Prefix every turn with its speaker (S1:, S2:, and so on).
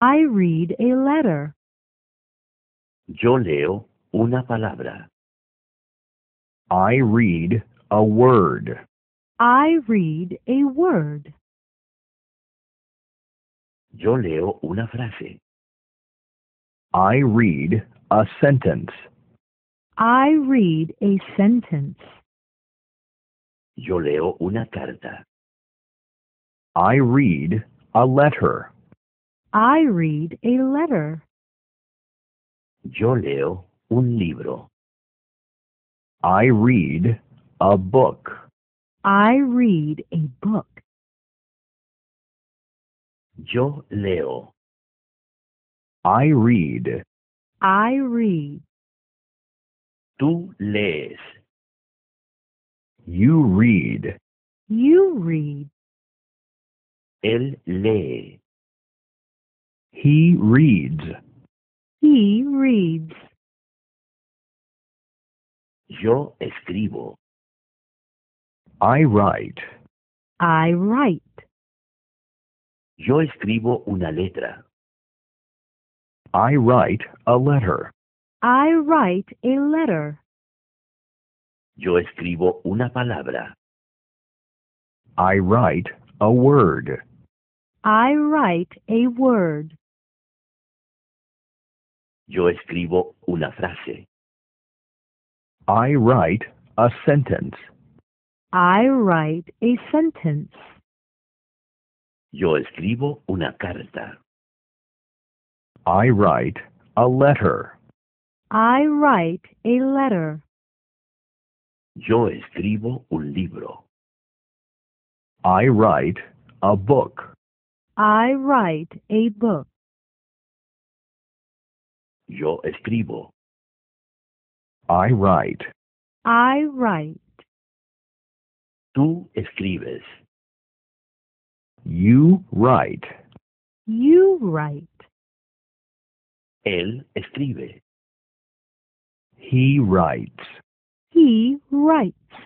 S1: I read a letter.
S2: Yo leo una palabra. I read a word.
S1: I read a word. Yo
S2: leo una frase. I read a sentence.
S1: I read a sentence.
S2: Yo leo una carta. I read a letter.
S1: I read a letter.
S2: Yo leo un libro. I read a book.
S1: I read a book.
S2: Yo leo. I read.
S1: I read.
S2: Tú lees. You read.
S1: You read.
S2: Él lee. He reads.
S1: He reads.
S2: Yo escribo. I write.
S1: I write.
S2: Yo escribo una letra. I write a letter.
S1: I write a letter.
S2: Yo escribo una palabra. I write a word.
S1: I write a word.
S2: Yo escribo una frase. I write a sentence.
S1: I write a sentence.
S2: Yo escribo una carta. I write a letter.
S1: I write a letter.
S2: Yo escribo un libro. I write a book.
S1: I write a book.
S2: Yo escribo. I write.
S1: I write.
S2: Tú escribes. You write.
S1: You write.
S2: Él escribe. He writes.
S1: He writes.